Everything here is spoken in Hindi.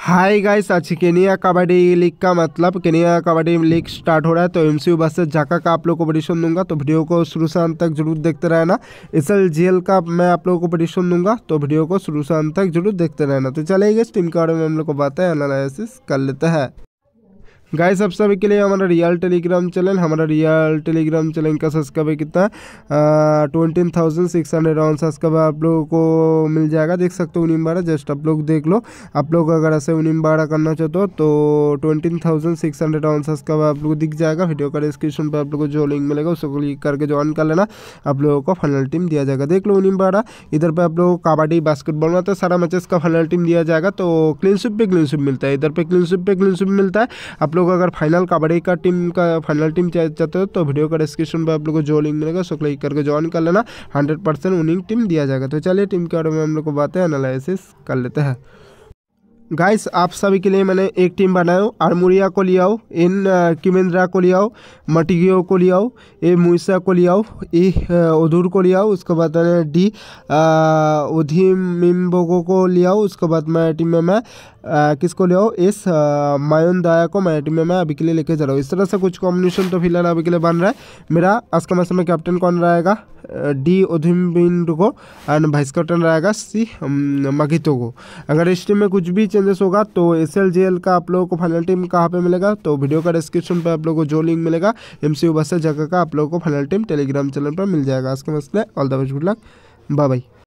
हाय गाइस आज केनिया कबड्डी लीग का मतलब केनिया कबड्डी लीग स्टार्ट हो रहा है तो एम सी से झाका का आप लोग को पटिशन दूंगा तो वीडियो को शुरू से अंत तक जरूर देखते रहना एस एल जी एल का मैं आप लोगों को पटिशन दूंगा तो वीडियो को शुरू से अंत तक जरूर देखते रहना तो चलेगा इस टीम के बारे में हम लोग को बातें एनालिसिस कर लेते हैं गाइस आप सभी के लिए हमारा रियल टेलीग्राम चैनल हमारा रियल टेलीग्राम चैनल का सब्सक्राइब कितना twenty thousand six hundred on subscribe आप लोगों को मिल जाएगा देख सकते हो उन्नीम बारह जस्ट आप लोग देख लो आप लोग अगर ऐसे उन्नीम बारह करना चाहते हो तो twenty thousand six hundred on subscribe आप लोग दिख जाएगा वीडियो का डिस्क्रिप्शन पर आप लोग को जो लिंक मिलेगा उसको क्लिक करके ज्वाइन कर लेना आप लोगों को फाइनल टीम दिया जाएगा देख लो उन्नीम बारह इधर पर आप लोग कबाडी कबड्डी बास्केटबॉल में तो सारा मैचेस का फाइनल टीम दिया जाएगा तो क्लीनशिप पे क्लीनशिप मिलता है इधर पर क्लीनशिप पे क्लीनशिप मिलता है आप लोग अगर फाइनल कबड्डी का टीम का फाइनल टीम चाहते हो तो वीडियो का डिस्क्रिप्शन पर आप लोग को जो लिंक मिलेगा उसको क्लिक करके ज्वाइन कर लेना हंड्रेड परसेंट विनिंग टीम दिया जाएगा तो चलिए टीम के बारे में हम लोग को बातें एनालिसिस कर लेते हैं गाइस आप सभी के लिए मैंने एक टीम बनाया आर्मोरिया को लियाओ इन किमेंद्रा को लियाओ मटिगियो को लियाओ ए मुइसा को लियाओ ए उधूर को लियाओ उसके बाद मैंने डी उधी को लियाओ उसके बाद मैं टीम में मैं किसको ले आओ इस दया को माया टीम में मैं अभी के लिए लेके जा रहा हूँ इस तरह से कुछ कॉम्बिनेशन तो फिलहाल अभी के लिए बन रहा है मेरा आज का मैच में कैप्टन कौन रहेगा डी उधिम बिंडू को एंड वाइस कैप्टन रहेगा सी मगितो को अगर इस टीम में कुछ भी चेंजेस होगा तो एस का आप लोगों को फाइनल टीम कहाँ पे मिलेगा तो वीडियो का डिस्क्रिप्शन पर आप लोगों को जो लिंक मिलेगा एम सी बस जगह का आप लोगों को फाइनल टीम टेलीग्राम चैनल पर मिल जाएगा आज के मसले all the best good luck by